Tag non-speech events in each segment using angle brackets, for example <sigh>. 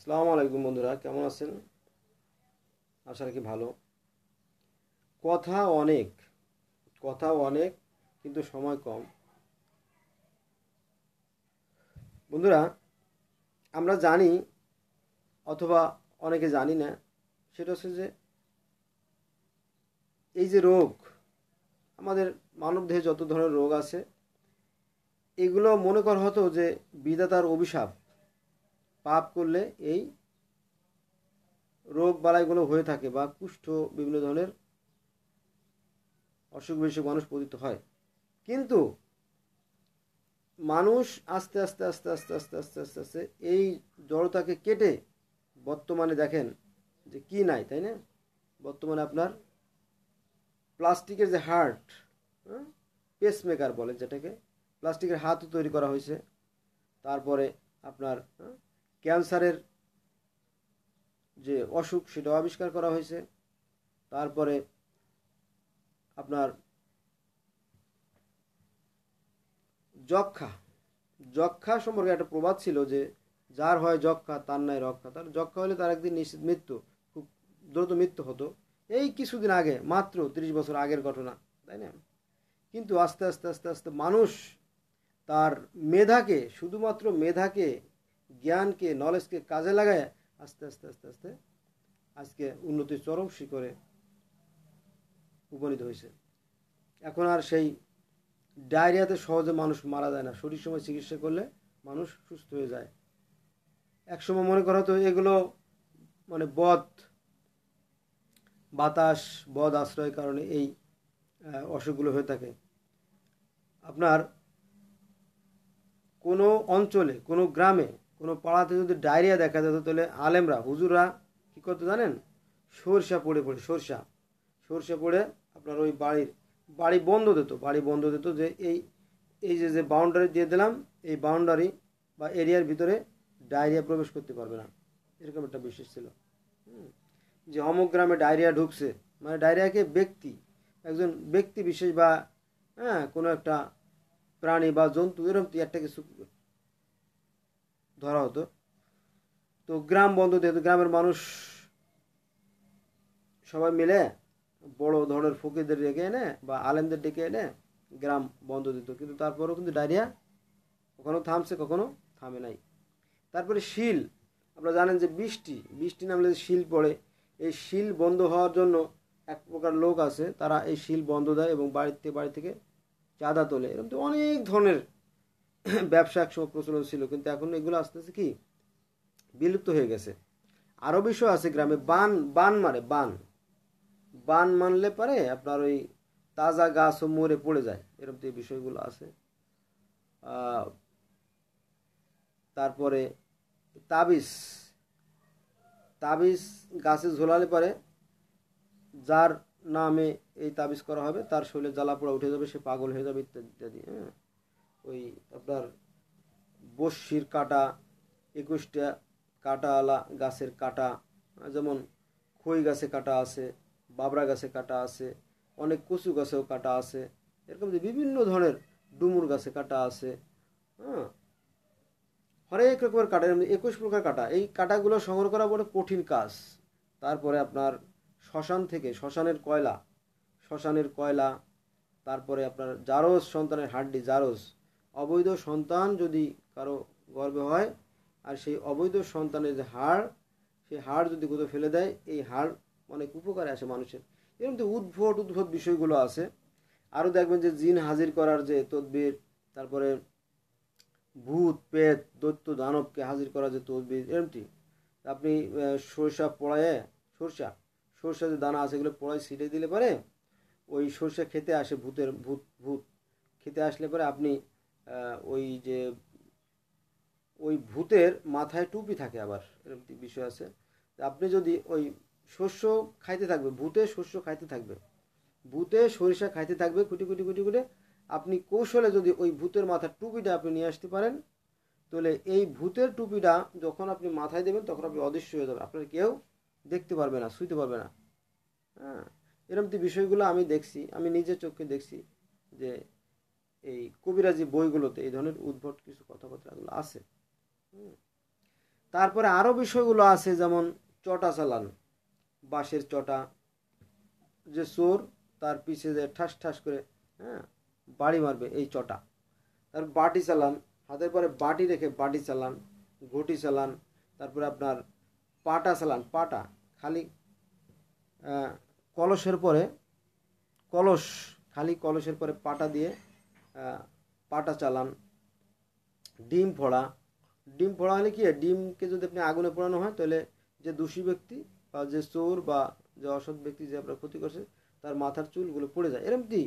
আসসালামু আলাইকুম বন্ধুরা কেমন আছেন আশা রাখি ভালো কথা অনেক কথা অনেক কিন্তু সময় কম বন্ধুরা আমরা জানি অথবা অনেকে জানি না সেটা হচ্ছে যে এই যে রোগ আমাদের মানবদেহে যত ধরনের রোগ আছে এগুলো মনে করা হতো যে বিধাতার অভিশাপ পাপ করলে এই রোগ বালাইগুলো হয়ে থাকে বা কুষ্ঠ বিভিন্ন ধরনের অসুখ বিসুখ মানুষ পতিত হয় কিন্তু মানুষ আস্তে আস্তে আস্তে আস্তে আস্তে আস্তে আস্তে আস্তে এই জড়তাকে কেটে বর্তমানে দেখেন যে কি নাই তাই না বর্তমানে আপনার প্লাস্টিকের যে হার্ট পেসমেকার হ্যাঁ? বলে যেটাকে প্লাস্টিকের হাতও তৈরি করা হয়েছে তারপরে আপনার হ্যাঁ? ক্যান্সারের যে অসুখ সেটাও আবিষ্কার করা হয়েছে তারপরে আপনার যক্ষা যক্ষা সম্পর্কে একটা প্রবাদ ছিল যে যার হয় যক্ষা তার নাই রক্ষা তার যক্ষা হলে তার একদিন নিশ্চিত মৃত্যু খুব দ্রুত মৃত্যু হতো এই কিছুদিন আগে মাত্র ৩০ বছর আগের ঘটনা তাই না কিন্তু আস্তে আস্তে আস্তে আস্তে মানুষ তার মেধাকে শুধুমাত্র মেধাকে জ্ঞানকে নলেজকে কাজে লাগায় আস্তে আস্তে আস্তে আস্তে আজকে উন্নতির চরম শিখরে উপনীত হয়েছে এখন আর সেই ডায়রিয়াতে সহজে মানুষ মারা যায় না সঠিক সময় চিকিৎসা করলে মানুষ সুস্থ হয়ে যায় একসময় মনে করা হতো এগুলো মানে বধ বাতাস বদ আশ্রয়ের কারণে এই অসুখগুলো হয়ে থাকে আপনার কোনো অঞ্চলে কোনো গ্রামে কোনো পাড়াতে যদি ডায়রিয়া দেখা যেত তাহলে আলেমরা হুজুররা কী করতো জানেন সরষা পড়ে পড়ে সরষা সরষা পড়ে আপনার ওই বাড়ির বাড়ি বন্ধ দিত বাড়ি বন্ধ দিত যে এই এই যে যে বাউন্ডারি দিয়ে দিলাম এই বাউন্ডারি বা এরিয়ার ভিতরে ডায়রিয়া প্রবেশ করতে পারবে না এরকম একটা বিশ্বাস ছিল যে অমুক গ্রামে ডায়রিয়া ঢুকছে মানে ডায়রিয়াকে ব্যক্তি একজন ব্যক্তি বিশেষ বা হ্যাঁ কোনো একটা প্রাণী বা জন্তু এরকম একটা কিছু ধরা হতো তো গ্রাম বন্ধ যেহেতু গ্রামের মানুষ সবাই মিলে বড় ধরনের ফকিরদের ডেকে এনে বা আলেমদের ডেকে এনে গ্রাম বন্ধ দিত কিন্তু তারপরেও কিন্তু ডায়রিয়া কখনো থামছে কখনো থামে নাই তারপরে শিল আপনারা জানেন যে বৃষ্টি বৃষ্টি নামলে শিল পড়ে এই শিল বন্ধ হওয়ার জন্য এক প্রকার লোক আছে তারা এই শিল বন্ধ দেয় এবং বাড়িতে বাড়ি থেকে চাঁদা তোলে এরকম তো অনেক ধরনের ব্যবসা একসময় প্রচলন ছিল কিন্তু এখন এগুলো আস্তে আস্তে কি বিলুপ্ত হয়ে গেছে আরও বিষয় আছে গ্রামে বান বান মারে বান বান মানলে পারে আপনার ওই তাজা গাছও মরে পড়ে যায় এরকম তো বিষয়গুলো আছে তারপরে তাবিজ তাবিজ গাছে ঝোলালে পারে যার নামে এই তাবিজ করা হবে তার শরীরে জ্বালা পোড়া উঠে যাবে সে পাগল হয়ে যাবে ইত্যাদি ইত্যাদি হ্যাঁ ওই আপনার বস্যির কাটা একুশটা কাটাওয়ালা গাছের কাটা যেমন খই গাছে কাটা আছে বাবরা গাছে কাটা আছে অনেক কচু গাছেও কাটা আছে এরকম যে বিভিন্ন ধরনের ডুমুর গাছে কাটা আছে হ্যাঁ হরেক রকমের কাটা একুশ প্রকার কাটা এই কাটাগুলো সংগ্রহ করা বড় কঠিন কাজ তারপরে আপনার শ্মশান থেকে শ্মশানের কয়লা শ্মশানের কয়লা তারপরে আপনার জারজ সন্তানের হাড্ডি জারজ অবৈধ সন্তান যদি কারো গর্বে হয় আর সেই অবৈধ সন্তানের যে হাড় সেই হাড় যদি কোথাও ফেলে দেয় এই হাড় অনেক উপকারে আসে মানুষের এরকম তো উদ্ভট উদ্ভট বিষয়গুলো আছে আরও দেখবেন যে জিন হাজির করার যে তদবির তারপরে ভূত পেত দৈত্য দানবকে হাজির করার যে তদবির এরমটি আপনি সরষা পোড়ায় সরষা সরষা যে দানা আছে এগুলো পোড়ায় ছিটে দিলে পরে ওই সরষা খেতে আসে ভূতের ভূত ভূত খেতে আসলে পরে আপনি ওই যে ওই ভূতের মাথায় টুপি থাকে আবার এরকম বিষয় আছে আপনি যদি ওই শস্য খাইতে থাকবে ভূতে শস্য খাইতে থাকবে ভূতে সরিষা খাইতে থাকবে কুটি কুটি কুটি কুটি আপনি কৌশলে যদি ওই ভূতের মাথার টুপিটা আপনি নিয়ে আসতে পারেন তাহলে এই ভূতের টুপিটা যখন আপনি মাথায় দেবেন তখন আপনি অদৃশ্য হয়ে যাবেন আপনার কেউ দেখতে পারবে না শুইতে পারবে না হ্যাঁ এরকম বিষয়গুলো আমি দেখছি আমি নিজের চোখে দেখছি যে এই কবিরাজি বইগুলোতে এই ধরনের উদ্ভট কিছু কথাবার্তাগুলো আছে তারপরে আরও বিষয়গুলো আছে যেমন চটা চালানো বাঁশের চটা যে চোর তার পিছে যে ঠাস ঠাস করে হ্যাঁ বাড়ি মারবে এই চটা তার বাটি চালান হাতের পরে বাটি রেখে বাটি চালান ঘটি চালান তারপরে আপনার পাটা চালান পাটা খালি কলসের পরে কলস খালি কলসের পরে পাটা দিয়ে পাটা চালান ডিম ফোড়া ডিম ফোড়া হলে কি ডিমকে যদি আপনি আগুনে পোড়ানো হয় তাহলে যে দোষী ব্যক্তি বা যে চোর বা যে অসৎ ব্যক্তি যে আপনার ক্ষতি করছে তার মাথার চুলগুলো পড়ে যায় এরকম কি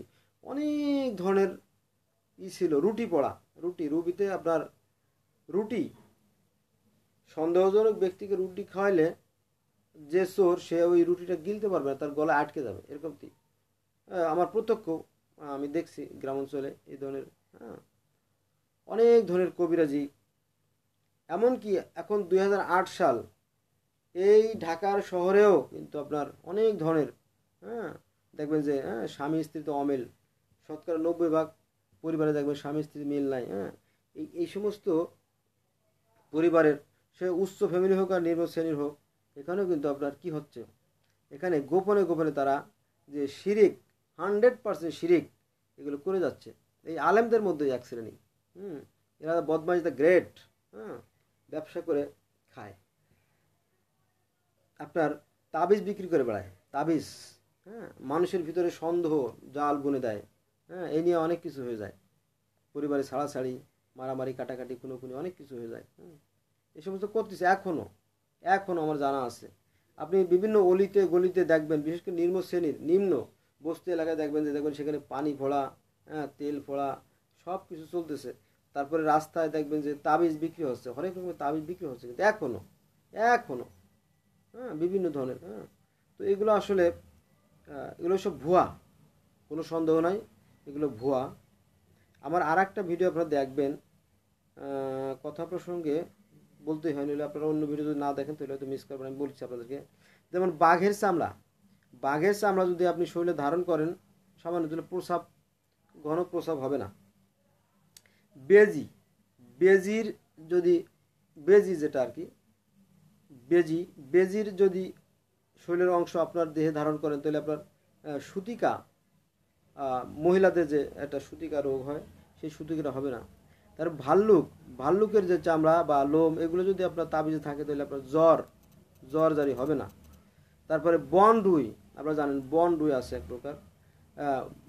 অনেক ধরনের ই ছিল রুটি পড়া রুটি রুবিতে আপনার রুটি সন্দেহজনক ব্যক্তিকে রুটি খাওয়াইলে যে চোর সে ওই রুটিটা গিলতে পারবে না তার গলা আটকে যাবে এরকম কি আমার প্রত্যক্ষ আমি দেখছি গ্রাম অঞ্চলে এই ধরনের হ্যাঁ অনেক ধরনের কবিরাজি এমনকি এখন দুই সাল এই ঢাকার শহরেও কিন্তু আপনার অনেক ধরনের হ্যাঁ দেখবেন যে হ্যাঁ স্বামী স্ত্রী তো অমেল শতকরা নব্বই ভাগ পরিবারে দেখবেন স্বামী স্ত্রী মিল নাই হ্যাঁ এই এই সমস্ত পরিবারের সে উচ্চ ফ্যামিলি হোক আর নির্ভর শ্রেণীর হোক এখানেও কিন্তু আপনার কি হচ্ছে এখানে গোপনে গোপনে তারা যে শিরিক হান্ড্রেড পার্সেন্ট শিরিক এগুলো করে যাচ্ছে এই আলেমদের মধ্যে এক শ্রেণী হুম এরা বদমাইজ দ্য গ্রেট হ্যাঁ ব্যবসা করে খায় আপনার তাবিজ বিক্রি করে বেড়ায় তাবিজ হ্যাঁ মানুষের ভিতরে সন্দেহ জাল বুনে দেয় হ্যাঁ এই নিয়ে অনেক কিছু হয়ে যায় পরিবারে ছাড়াছাড়ি মারামারি কাটাকাটি কোনো কোনো অনেক কিছু হয়ে যায় হুম এই সমস্ত করতেছে এখনও এখনও আমার জানা আছে আপনি বিভিন্ন অলিতে গলিতে দেখবেন বিশেষ করে নিম্ন শ্রেণীর নিম্ন বস্তি এলাকায় দেখবেন যে দেখবেন সেখানে পানি ফোড়া হ্যাঁ তেল ফোড়া সব কিছু চলতেছে তারপরে রাস্তায় দেখবেন যে তাবিজ বিক্রি হচ্ছে হরেক রকমের তাবিজ বিক্রি হচ্ছে কিন্তু এখনও এখনও হ্যাঁ বিভিন্ন ধরনের হ্যাঁ তো এগুলো আসলে এগুলো সব ভুয়া কোনো সন্দেহ নাই এগুলো ভুয়া আমার আর একটা ভিডিও আপনারা দেখবেন কথা প্রসঙ্গে বলতেই হয় নইলে আপনারা অন্য ভিডিও যদি না দেখেন তাহলে হয়তো মিস করবেন আমি বলছি আপনাদেরকে যেমন বাঘের চামড়া বাঘের চামড়া যদি আপনি শরীরে ধারণ করেন সামান্য তাহলে প্রসাব ঘন প্রসাব হবে না বেজি বেজির যদি বেজি যেটা আর কি বেজি বেজির যদি শরীরের অংশ আপনার দেহে ধারণ করেন তাহলে আপনার সুতিকা মহিলাদের যে একটা সুতিকা রোগ হয় সেই সুতিকাটা হবে না তার ভাল্লুক ভাল্লুকের যে চামড়া বা লোম এগুলো যদি আপনার তাবিজে থাকে তাহলে আপনার জ্বর জ্বর জারি হবে না তারপরে বন রুই আপনারা জানেন বন রুই আছে এক প্রকার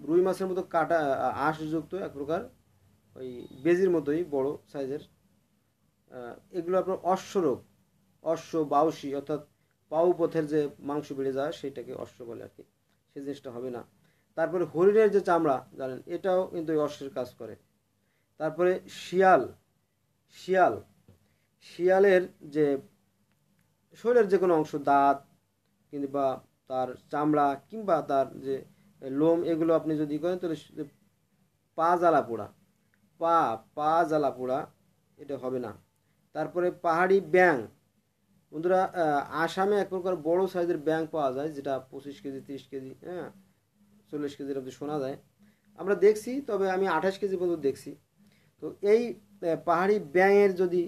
রুই মাছের মতো কাটা আঁশযুক্ত এক প্রকার ওই বেজির মতোই বড় সাইজের এগুলো আপনার অশ্বরোগ অশ্ব বাউসি অর্থাৎ পাউ পথের যে মাংস বেড়ে যায় সেটাকে অশ্ব বলে আর কি সেই জিনিসটা হবে না তারপরে হরিণের যে চামড়া জানেন এটাও কিন্তু ওই অশ্বের কাজ করে তারপরে শিয়াল শিয়াল শিয়ালের যে শরীরের যে কোনো অংশ দাঁত কিংবা তার চামড়া কিংবা তার যে লোম এগুলো আপনি যদি করেন তাহলে পা জ্বালা পোড়া পা পা জ্বালা পোড়া এটা হবে না তারপরে পাহাড়ি ব্যাং বন্ধুরা আসামে এক প্রকার বড় সাইজের ব্যাং পাওয়া যায় যেটা পঁচিশ কেজি তিরিশ কেজি হ্যাঁ চল্লিশ কেজির অব্দি শোনা যায় আমরা দেখছি তবে আমি আঠাশ কেজি পর্যন্ত দেখছি তো এই পাহাড়ি ব্যাঙের যদি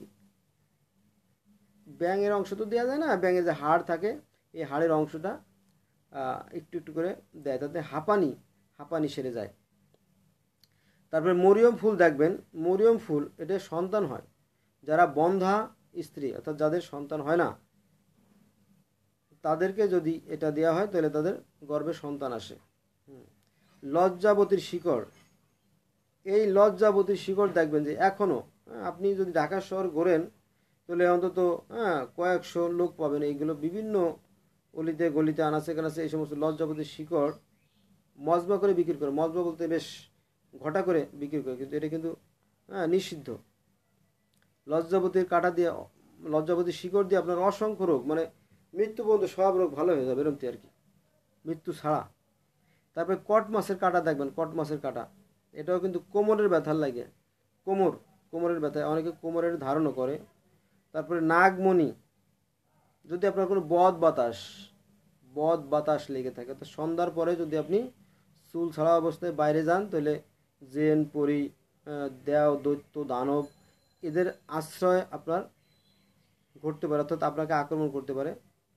ব্যাঙের অংশ তো দেওয়া যায় না ব্যাঙের যে হাড় থাকে এই হাড়ের অংশটা একটু একটু করে দেয় তাতে হাঁপানি হাঁপানি সেরে যায় তারপরে মরিয়ম ফুল দেখবেন মরিয়ম ফুল এটা সন্তান হয় যারা বন্ধা স্ত্রী অর্থাৎ যাদের সন্তান হয় না তাদেরকে যদি এটা দেওয়া হয় তাহলে তাদের গর্বে সন্তান আসে লজ্জাবতীর শিকড় এই লজ্জাবতীর শিকড় দেখবেন যে এখনও হ্যাঁ, আপনি যদি ঢাকা শহর ঘোরেন তাহলে অন্তত হ্যাঁ কয়েকশো লোক পাবেন এইগুলো বিভিন্ন অলিতে গলিতে আনাচে কানাচে এই সমস্ত লজ্জাপতির শিকড় মজবা করে বিক্রি করে মজবা বলতে বেশ ঘটা করে বিক্রি করে কিন্তু এটা কিন্তু হ্যাঁ নিষিদ্ধ লজ্জাপতির কাটা দিয়ে লজ্জাপতির শিকড় দিয়ে আপনার অসংখ্য রোগ মানে মৃত্যু পর্যন্ত সব রোগ ভালো হয়ে যাবে এরমতি আর কি মৃত্যু ছাড়া তারপরে কট মাছের কাটা দেখবেন কট মাছের কাটা এটাও কিন্তু কোমরের ব্যথার লাগে কোমর কোমরের ব্যথায় অনেকে কোমরের ধারণও করে তারপরে নাগমণি যদি আপনার কোনো বদ বাতাস বদ বাতাস লেগে থাকে তো সন্ধ্যার পরে যদি আপনি চুল ছাড়া অবস্থায় বাইরে যান তাহলে জেন পরি দেও দৈত্য দানব এদের আশ্রয় আপনার ঘটতে পারে অর্থাৎ আপনাকে আক্রমণ করতে পারে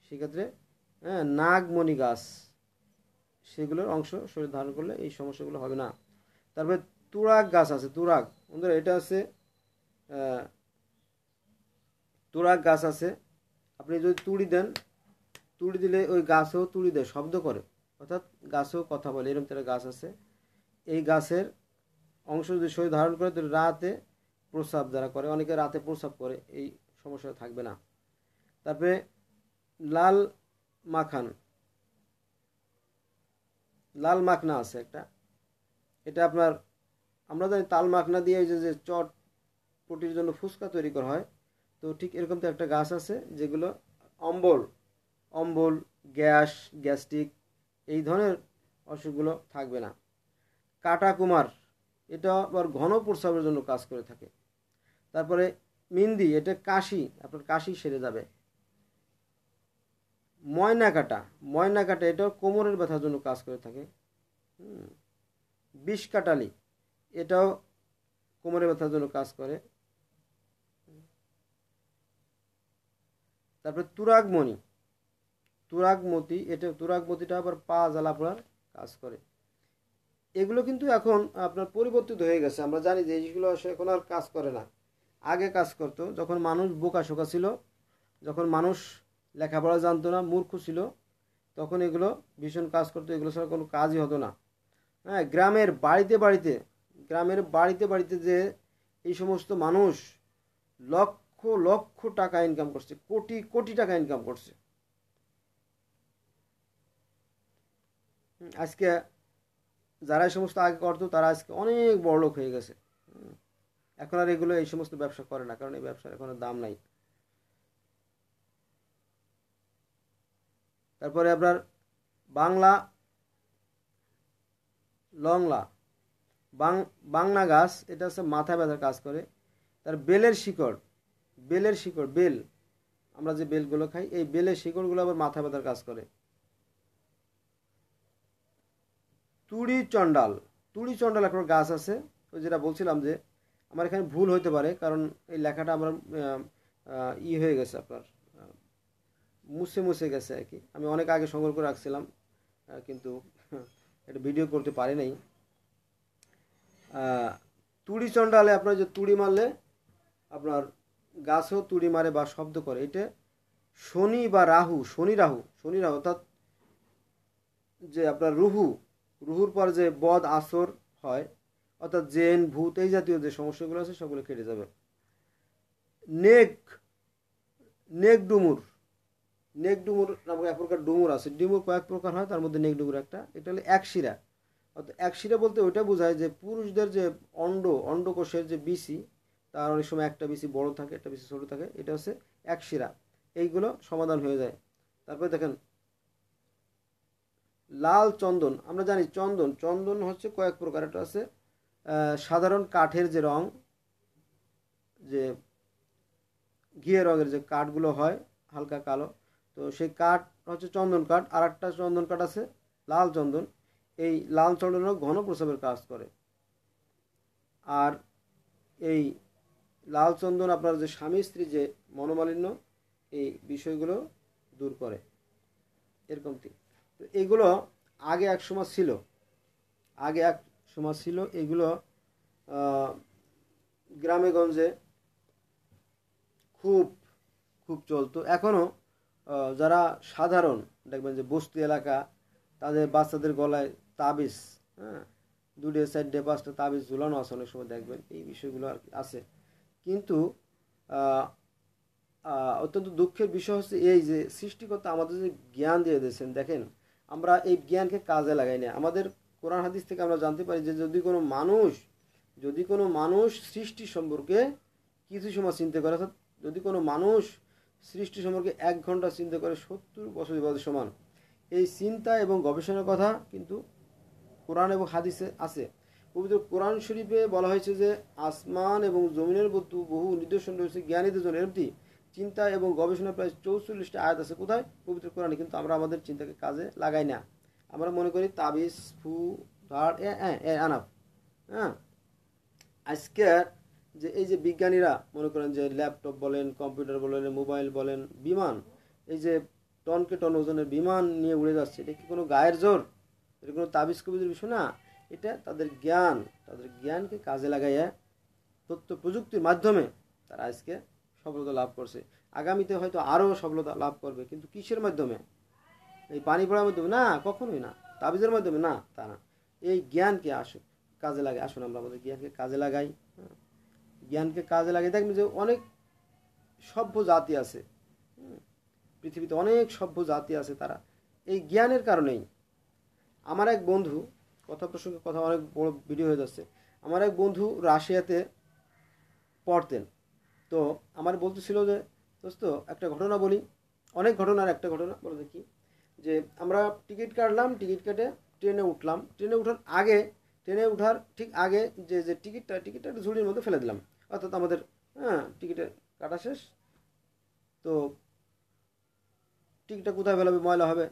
সেক্ষেত্রে হ্যাঁ নাগমণি গাছ সেগুলোর অংশ শরীর ধারণ করলে এই সমস্যাগুলো হবে না তারপরে তুরাক গাছ আছে তুরাক বন্ধুরা এটা আছে তুরাক গাছ আছে আপনি যদি তুড়ি দেন তুড়ি দিলে ওই গাছেও তুড়ি দেয় শব্দ করে অর্থাৎ গাছেও কথা বলে এরকম তারা গাছ আছে এই গাছের অংশ যদি শরীর ধারণ করে তাহলে রাতে প্রস্রাব যারা করে অনেকে রাতে প্রস্রাব করে এই সমস্যা থাকবে না তারপরে লাল মাখান লাল মাখনা আছে একটা এটা আপনার আমরা জানি তাল মাখনা দিয়ে যে চট পটির জন্য ফুচকা তৈরি করা হয় তো ঠিক এরকম তো একটা গাছ আছে যেগুলো অম্বল অম্বল গ্যাস গ্যাস্ট্রিক এই ধরনের অসুখগুলো থাকবে না কাটা কুমার এটা আবার ঘন প্রস্রাবের জন্য কাজ করে থাকে তারপরে মিন্দি এটা কাশি আপনার কাশি সেরে যাবে ময়না কাটা ময়না কাটা এটাও কোমরের ব্যথার জন্য কাজ করে থাকে বিষ কাটালি এটাও কোমরের ব্যথার জন্য কাজ করে তারপরে তুরাগমণি তুরাগমতি এটা তুরাগমতিটা আবার পা জ্বালা কাজ করে এগুলো কিন্তু এখন আপনার পরিবর্তিত হয়ে গেছে আমরা জানি যে এইগুলো এখন আর কাজ করে না আগে কাজ করতো যখন মানুষ বোকা শোকা ছিল যখন মানুষ লেখাপড়া জানতো না মূর্খ ছিল তখন এগুলো ভীষণ কাজ করতো এগুলো ছাড়া কোনো কাজই হতো না হ্যাঁ গ্রামের বাড়িতে বাড়িতে গ্রামের বাড়িতে বাড়িতে যে এই সমস্ত মানুষ লক্ষ লক্ষ লক্ষ টাকা ইনকাম করছে কোটি কোটি টাকা ইনকাম করছে আজকে যারা এই সমস্ত আগে করতো তারা আজকে অনেক বড় লোক হয়ে গেছে এখন আর এগুলো এই সমস্ত ব্যবসা করে না কারণ এই ব্যবসার এখন দাম নাই তারপরে আপনার বাংলা লংলা বাং বাংলা গাছ এটা হচ্ছে মাথা ব্যথার কাজ করে তার বেলের শিকড় বেলের শিকড় বেল আমরা যে বেলগুলো খাই এই বেলের শিকড়গুলো আবার মাথা ব্যথার কাজ করে তুড়ি চণ্ডাল তুড়ি চণ্ডাল এখন গাছ আছে তো যেটা বলছিলাম যে আমার এখানে ভুল হইতে পারে কারণ এই লেখাটা আমার ই হয়ে গেছে আপনার মুছে মুছে গেছে আর কি আমি অনেক আগে সংগ্রহ করে রাখছিলাম কিন্তু <laughs> এটা ভিডিও করতে পারি নাই তুড়ি চণ্ডালে আপনার যে তুড়ি মারলে আপনার গাছও তুড়ি মারে বা শব্দ করে এটা শনি বা রাহু শনি রাহু শনি রাহু অর্থাৎ যে আপনার রুহু রুহুর পর যে বদ আসর হয় অর্থাৎ জেন ভূত এই জাতীয় যে সমস্যাগুলো আছে সেগুলো কেটে যাবে নেক নেক ডুমুর নেক ডুমুর নামক এক প্রকার ডুমুর আছে ডুমুর কয়েক প্রকার হয় তার মধ্যে নেক ডুমুর একটা এটা হলো একশিরা অর্থাৎ একশিরা বলতে ওইটা বোঝায় যে পুরুষদের যে অন্ড অন্ডকোষের যে বিসি তার অনেক সময় একটা বেশি বড় থাকে একটা বেশি ছোটো থাকে এটা হচ্ছে এক শিরা এইগুলো সমাধান হয়ে যায় তারপরে দেখেন লাল চন্দন আমরা জানি চন্দন চন্দন হচ্ছে কয়েক প্রকার এটা আছে সাধারণ কাঠের যে রং যে ঘিয়ে রঙের যে কাঠগুলো হয় হালকা কালো তো সেই কাঠ হচ্ছে চন্দন কাঠ আর একটা চন্দন কাঠ আছে লাল চন্দন এই লাল চন্দনও ঘন প্রসবের কাজ করে আর এই লাল চন্দন আপনার যে স্বামী স্ত্রী যে মনোমালিন্য এই বিষয়গুলো দূর করে এরকম তো এগুলো আগে এক সময় ছিল আগে এক সময় ছিল এগুলো গ্রামে গঞ্জে খুব খুব চলতো এখনও যারা সাধারণ দেখবেন যে বস্তি এলাকা তাদের বাচ্চাদের গলায় তাবিজ হ্যাঁ দুটো ডে পাঁচটা তাবিজ ঝুলানো আছে অনেক সময় দেখবেন এই বিষয়গুলো আর আছে কিন্তু অত্যন্ত দুঃখের বিষয় হচ্ছে এই যে সৃষ্টিকর্তা আমাদের যে জ্ঞান দিয়ে দিয়েছেন দেখেন আমরা এই জ্ঞানকে কাজে লাগাই না আমাদের কোরআন হাদিস থেকে আমরা জানতে পারি যে যদি কোনো মানুষ যদি কোনো মানুষ সৃষ্টি সম্পর্কে কিছু সময় চিন্তা করে অর্থাৎ যদি কোনো মানুষ সৃষ্টি সম্পর্কে এক ঘন্টা চিন্তা করে সত্তর বছর বিবাদের সমান এই চিন্তা এবং গবেষণার কথা কিন্তু কোরআন এবং হাদিসে আছে পবিত্র কোরআন শরীফে বলা হয়েছে যে আসমান এবং জমিনের বস্তু বহু নিদর্শন রয়েছে জ্ঞানীদের জন্য এমটি চিন্তা এবং গবেষণা প্রায় চৌচল্লিশটা আয়াত আছে কোথায় পবিত্র কোরআনে কিন্তু আমরা আমাদের চিন্তাকে কাজে লাগাই না আমরা মনে করি তাবিজ ফু ধার এ আনাপ হ্যাঁ আজকে যে এই যে বিজ্ঞানীরা মনে করেন যে ল্যাপটপ বলেন কম্পিউটার বলেন মোবাইল বলেন বিমান এই যে টনকে টন ওজনের বিমান নিয়ে উড়ে যাচ্ছে এটা কি কোনো গায়ের জোর এটা কোনো তাবিজ কবিদের বিষয় না এটা তাদের জ্ঞান তাদের জ্ঞানকে কাজে লাগাইয়া তথ্য প্রযুক্তির মাধ্যমে তারা আজকে সফলতা লাভ করছে আগামীতে হয়তো আরও সফলতা লাভ করবে কিন্তু কিসের মাধ্যমে এই পানি পড়ার মাধ্যমে না কখনোই না তাবিজের মাধ্যমে না তা না এই জ্ঞানকে আসুন কাজে লাগে আসুন আমরা আমাদের জ্ঞানকে কাজে লাগাই হ্যাঁ। জ্ঞানকে কাজে লাগিয়ে দেখবেন যে অনেক সভ্য জাতি আছে পৃথিবীতে অনেক সভ্য জাতি আছে তারা এই জ্ঞানের কারণেই আমার এক বন্ধু কথা প্রসঙ্গে কথা অনেক বড় ভিডিও হয়ে যাচ্ছে আমার এক বন্ধু রাশিয়াতে পড়তেন তো আমার বলতেছিল যে দোস্ত একটা ঘটনা বলি অনেক ঘটনার একটা ঘটনা বলে দেখি যে আমরা টিকিট কাটলাম টিকিট কেটে ট্রেনে উঠলাম ট্রেনে উঠার আগে ট্রেনে উঠার ঠিক আগে যে যে টিকিটটা টিকিটটা একটা ঝুড়ির মধ্যে ফেলে দিলাম অর্থাৎ আমাদের হ্যাঁ টিকিটের কাটা শেষ তো টিকিটটা কোথায় ফেলাবে ময়লা হবে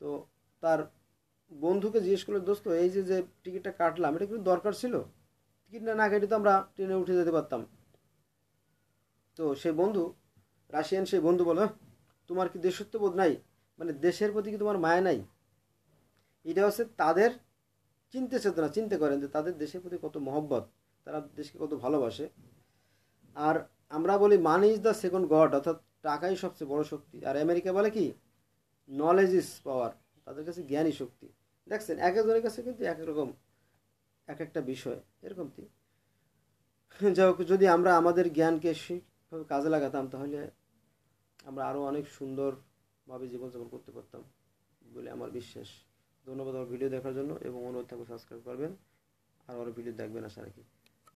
তো তার বন্ধুকে জিজ্ঞেস করলো দোস্ত এই যে যে টিকিটটা কাটলাম এটা কিন্তু দরকার ছিল টিকিট না না কেটে তো আমরা ট্রেনে উঠে যেতে পারতাম তো সেই বন্ধু রাশিয়ান সেই বন্ধু বলো হ্যাঁ, তোমার কি দেশত্ববোধ নাই মানে দেশের প্রতি কি তোমার মায়া নাই এটা হচ্ছে তাদের চিনতে চেতনা চিন্তা করেন যে তাদের দেশের প্রতি কত মহব্বত তারা দেশকে কত ভালোবাসে আর আমরা বলি money is the second god অর্থাৎ টাকাই সবচেয়ে বড় শক্তি আর আমেরিকা বলে কি নলেজ ইজ পাওয়ার তাদের কাছে জ্ঞানই শক্তি দেখছেন এক একজনের কাছে কিন্তু এক রকম এক একটা বিষয় এরকম কি যাই হোক যদি আমরা আমাদের জ্ঞানকে সেইভাবে কাজে লাগাতাম তাহলে আমরা আরও অনেক সুন্দরভাবে জীবনযাপন করতে পারতাম বলে আমার বিশ্বাস ধন্যবাদ আমার ভিডিও দেখার জন্য এবং অনুরোধ থাকবে সাবস্ক্রাইব করবেন আর আমার ভিডিও দেখবেন আশা রাখি